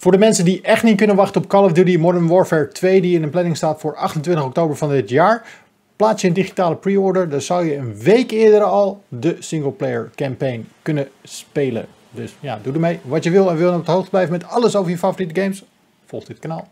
Voor de mensen die echt niet kunnen wachten op Call of Duty Modern Warfare 2, die in de planning staat voor 28 oktober van dit jaar, plaats je een digitale pre-order. Dan zou je een week eerder al de singleplayer campaign kunnen spelen. Dus ja, doe ermee wat je wil en wil op de hoogte blijven met alles over je favoriete games. Volg dit kanaal.